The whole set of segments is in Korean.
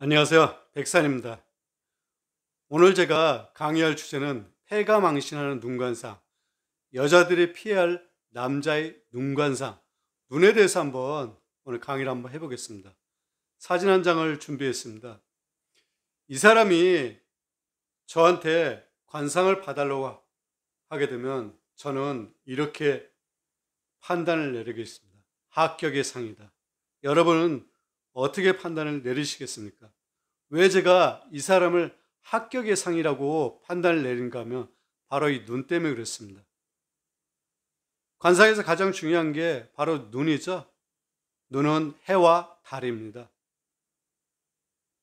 안녕하세요. 백산입니다. 오늘 제가 강의할 주제는 폐가 망신하는 눈관상, 여자들이 피해야 할 남자의 눈관상, 눈에 대해서 한번 오늘 강의를 한번 해보겠습니다. 사진 한 장을 준비했습니다. 이 사람이 저한테 관상을 봐달라고 하게 되면 저는 이렇게 판단을 내리겠습니다. 합격의 상이다. 여러분은 어떻게 판단을 내리시겠습니까? 왜 제가 이 사람을 합격의 상이라고 판단을 내린가 하면 바로 이 눈 때문에 그렇습니다. 관상에서 가장 중요한 게 바로 눈이죠. 눈은 해와 달입니다.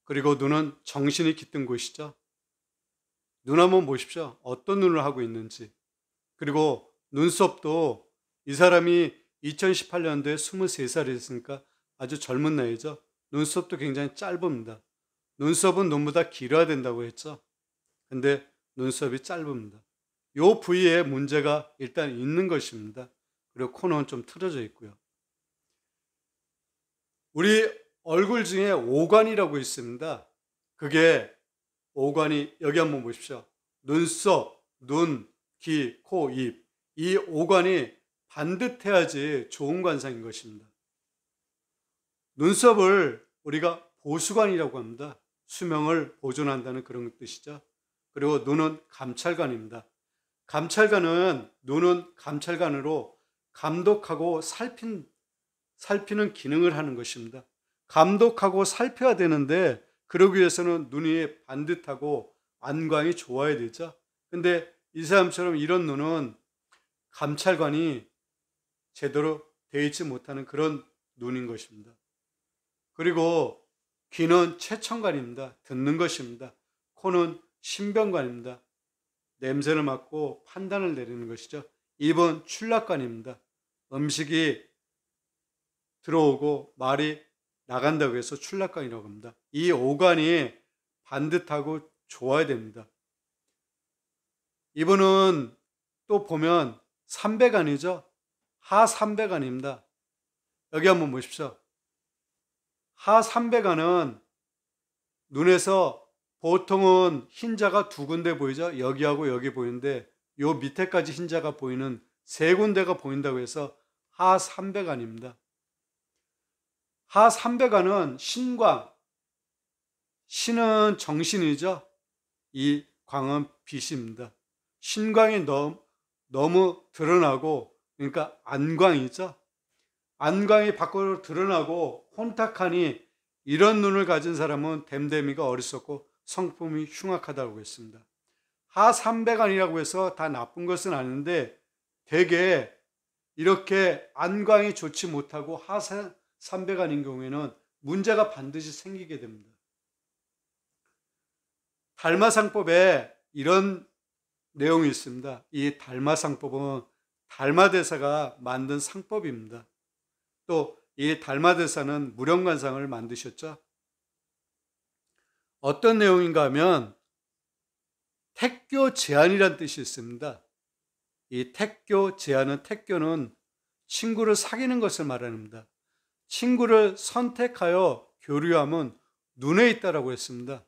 그리고 눈은 정신이 깃든 곳이죠. 눈 한번 보십시오. 어떤 눈을 하고 있는지. 그리고 눈썹도 이 사람이 2018년도에 23살이었으니까 아주 젊은 나이죠. 눈썹도 굉장히 짧습니다. 눈썹은 눈보다 길어야 된다고 했죠. 근데 눈썹이 짧습니다. 요 부위에 문제가 일단 있는 것입니다. 그리고 코는 좀 틀어져 있고요. 우리 얼굴 중에 오관이라고 있습니다. 그게 오관이 여기 한번 보십시오. 눈썹, 눈, 귀, 코, 입. 이 오관이 반듯해야지 좋은 관상인 것입니다. 눈썹을 우리가 보수관이라고 합니다. 수명을 보존한다는 그런 뜻이죠. 그리고 눈은 감찰관입니다. 감찰관은 눈은 감찰관으로 감독하고 살핀, 살피는 기능을 하는 것입니다. 감독하고 살펴야 되는데 그러기 위해서는 눈이 반듯하고 안광이 좋아야 되죠. 근데 이 사람처럼 이런 눈은 감찰관이 제대로 되어 있지 못하는 그런 눈인 것입니다. 그리고 귀는 최청관입니다. 듣는 것입니다. 코는 신병관입니다. 냄새를 맡고 판단을 내리는 것이죠. 입은 출락관입니다. 음식이 들어오고 말이 나간다고 해서 출락관이라고 합니다. 이 오관이 반듯하고 좋아야 됩니다. 이분은 또 보면 삼백안이죠 하삼백안입니다 여기 한번 보십시오. 하 300안은 눈에서 보통은 흰자가 두 군데 보이죠. 여기하고 여기 보이는데 요 밑에까지 흰자가 보이는 세 군데가 보인다고 해서 하3 0 0안입니다하3 0 0안은 신광, 신은 정신이죠. 이 광은 빛입니다. 신광이 너무, 너무 드러나고 그러니까 안광이죠. 안광이 밖으로 드러나고 혼탁하니 이런 눈을 가진 사람은 댐댐이가 어리석고 성품이 흉악하다고 했습니다. 하3 0 0안이라고 해서 다 나쁜 것은 아닌데 대개 이렇게 안광이 좋지 못하고 하3 0 0안인 경우에는 문제가 반드시 생기게 됩니다. 달마상법에 이런 내용이 있습니다. 이 달마상법은 달마대사가 만든 상법입니다. 또이 달마대사는 무령관상을 만드셨죠. 어떤 내용인가 하면 택교 제한이란 뜻이 있습니다. 이 택교 제한은 택교는 친구를 사귀는 것을 말합니다. 친구를 선택하여 교류함은 눈에 있다라고 했습니다.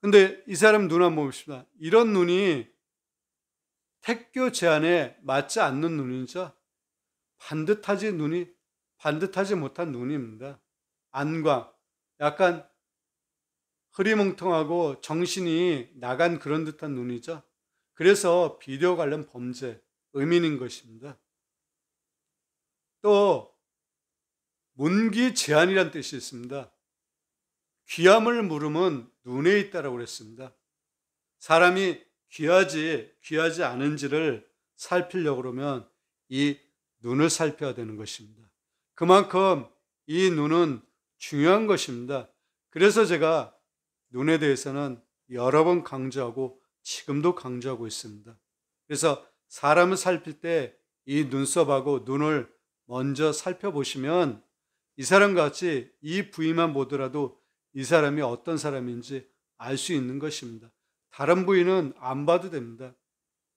근데 이 사람 눈 한번 봅시다. 이런 눈이 택교 제안에 맞지 않는 눈이죠. 반듯하지 눈이 반듯하지 못한 눈입니다. 안과 약간 흐리멍텅하고 정신이 나간 그런 듯한 눈이죠. 그래서 비디오 관련 범죄 의미인 것입니다. 또 문기 제한이란 뜻이 있습니다. 귀함을 물음은 눈에 있다라고 그랬습니다. 사람이 귀하지 귀하지 않은지를 살피려고 그러면 이 눈을 살펴야 되는 것입니다. 그만큼 이 눈은 중요한 것입니다. 그래서 제가 눈에 대해서는 여러 번 강조하고 지금도 강조하고 있습니다. 그래서 사람을 살필 때 이 눈썹하고 눈을 먼저 살펴보시면 이 사람 같이 이 부위만 보더라도 이 사람이 어떤 사람인지 알 수 있는 것입니다. 다른 부위는 안 봐도 됩니다.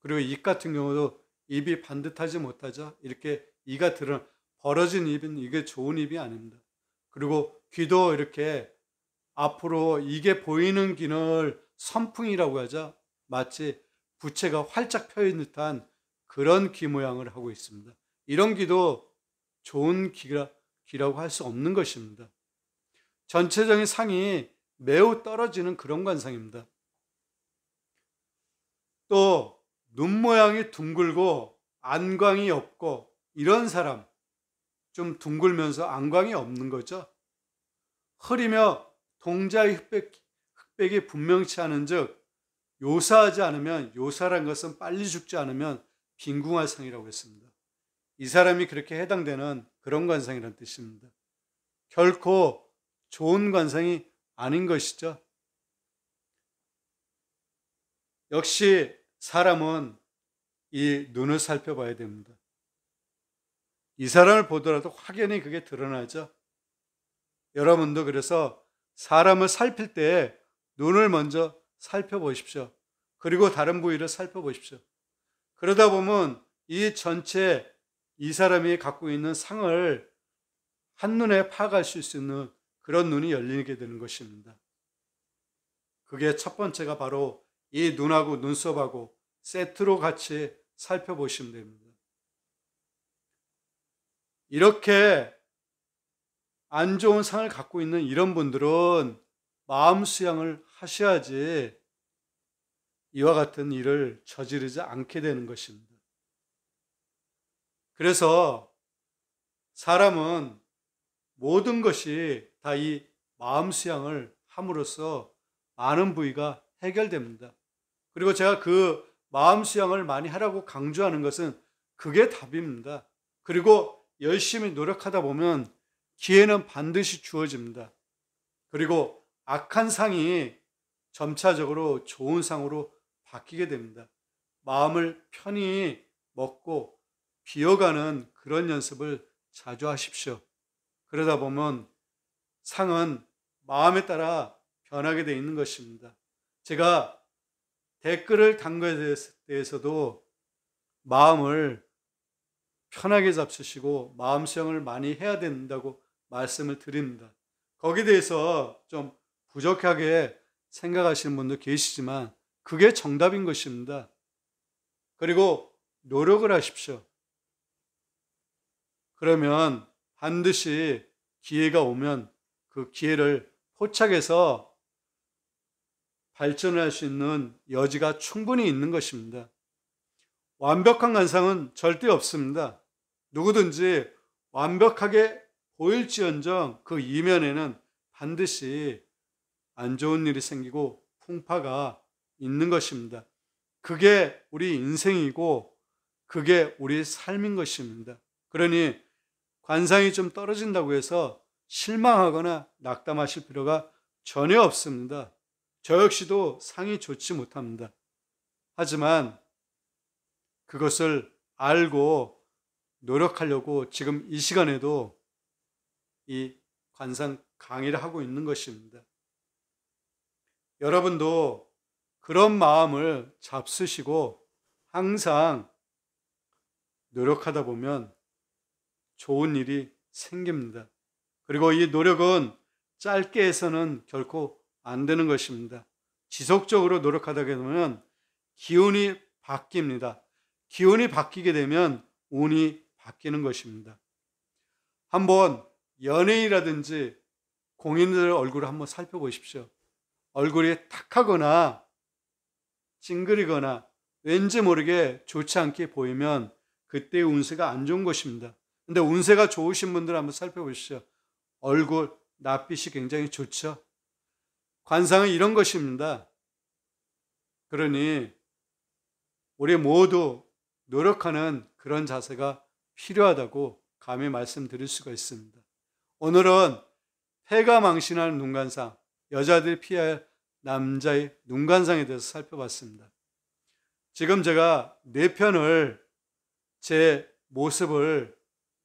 그리고 입 같은 경우도 입이 반듯하지 못하자 이렇게 이가 드러 벌어진 입은 이게 좋은 입이 아닙니다. 그리고 귀도 이렇게 앞으로 이게 보이는 귀를 선풍이라고 하자 마치 부채가 활짝 펴인 듯한 그런 귀 모양을 하고 있습니다. 이런 귀도 좋은 귀라, 귀라고 할 수 없는 것입니다. 전체적인 상이 매우 떨어지는 그런 관상입니다. 또눈 모양이 둥글고 안광이 없고 이런 사람 좀 둥글면서 안광이 없는 거죠. 흐리며 동자의 흑백, 흑백이 분명치 않은즉 요사하지 않으면 요사란 것은 빨리 죽지 않으면 빈궁할 상이라고 했습니다. 이 사람이 그렇게 해당되는 그런 관상이란 뜻입니다. 결코 좋은 관상이 아닌 것이죠. 역시 사람은 이 눈을 살펴봐야 됩니다. 이 사람을 보더라도 확연히 그게 드러나죠. 여러분도 그래서 사람을 살필 때 눈을 먼저 살펴보십시오. 그리고 다른 부위를 살펴보십시오. 그러다 보면 이 전체 이 사람이 갖고 있는 상을 한눈에 파악하수 있는 그런 눈이 열리게 되는 것입니다. 그게 첫 번째가 바로 이 눈하고 눈썹하고 세트로 같이 살펴보시면 됩니다. 이렇게 안 좋은 상을 갖고 있는 이런 분들은 마음 수양을 하셔야지 이와 같은 일을 저지르지 않게 되는 것입니다. 그래서 사람은 모든 것이 다 이 마음 수양을 함으로써 많은 부위가 해결됩니다. 그리고 제가 그 마음 수양을 많이 하라고 강조하는 것은 그게 답입니다. 그리고 열심히 노력하다 보면 기회는 반드시 주어집니다. 그리고 악한 상이 점차적으로 좋은 상으로 바뀌게 됩니다. 마음을 편히 먹고 비어가는 그런 연습을 자주 하십시오. 그러다 보면 상은 마음에 따라 변하게 되어 있는 것입니다. 제가 댓글을 단 것에 대해서도 마음을 편하게 잡수시고 마음 수양을 많이 해야 된다고 말씀을 드립니다. 거기에 대해서 좀 부족하게 생각하시는 분도 계시지만 그게 정답인 것입니다. 그리고 노력을 하십시오. 그러면 반드시 기회가 오면 그 기회를 포착해서 발전할 수 있는 여지가 충분히 있는 것입니다. 완벽한 관상은 절대 없습니다. 누구든지 완벽하게 보일지언정 그 이면에는 반드시 안 좋은 일이 생기고 풍파가 있는 것입니다. 그게 우리 인생이고 그게 우리 삶인 것입니다. 그러니 관상이 좀 떨어진다고 해서 실망하거나 낙담하실 필요가 전혀 없습니다. 저 역시도 상이 좋지 못합니다. 하지만 그것을 알고 노력하려고 지금 이 시간에도 이 관상 강의를 하고 있는 것입니다. 여러분도 그런 마음을 잡수시고 항상 노력하다 보면 좋은 일이 생깁니다. 그리고 이 노력은 짧게 해서는 결코 안 되는 것입니다. 지속적으로 노력하다 보면 기운이 바뀝니다. 기운이 바뀌게 되면 운이 바뀌는 것입니다. 한번 연예인이라든지 공인들 얼굴을 한번 살펴보십시오. 얼굴이 탁하거나 찡그리거나 왠지 모르게 좋지 않게 보이면 그때 운세가 안 좋은 것입니다. 근데 운세가 좋으신 분들 한번 살펴보시죠. 얼굴 낯빛이 굉장히 좋죠. 관상은 이런 것입니다. 그러니 우리 모두 노력하는 그런 자세가 필요하다고 감히 말씀드릴 수가 있습니다. 오늘은 해가 망신하는 눈간상, 여자들이 피해 남자의 눈간상에 대해서 살펴봤습니다. 지금 제가 네 편을 제 모습을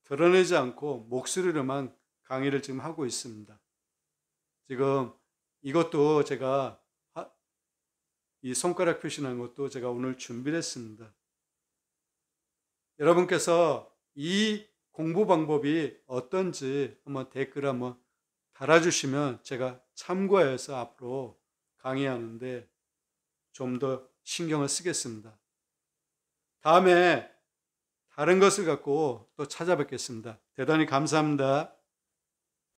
드러내지 않고 목소리로만 강의를 지금 하고 있습니다. 지금 이것도 제가 이 손가락 표시한 것도 제가 오늘 준비를 했습니다. 여러분께서 이 공부 방법이 어떤지 한번 댓글 한번 달아주시면 제가 참고해서 앞으로 강의하는데 좀 더 신경을 쓰겠습니다. 다음에 다른 것을 갖고 또 찾아뵙겠습니다. 대단히 감사합니다.